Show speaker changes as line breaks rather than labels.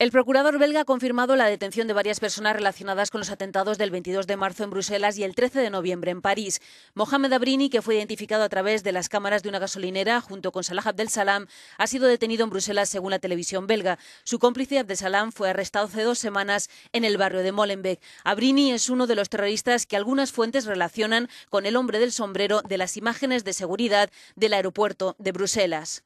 El procurador belga ha confirmado la detención de varias personas relacionadas con los atentados del 22 de marzo en Bruselas y el 13 de noviembre en París. Mohamed Abrini, que fue identificado a través de las cámaras de una gasolinera junto con Salah Abdel Salam, ha sido detenido en Bruselas según la televisión belga. Su cómplice Abdel Salam fue arrestado hace dos semanas en el barrio de Molenbeek. Abrini es uno de los terroristas que algunas fuentes relacionan con el hombre del sombrero de las imágenes de seguridad del aeropuerto de Bruselas.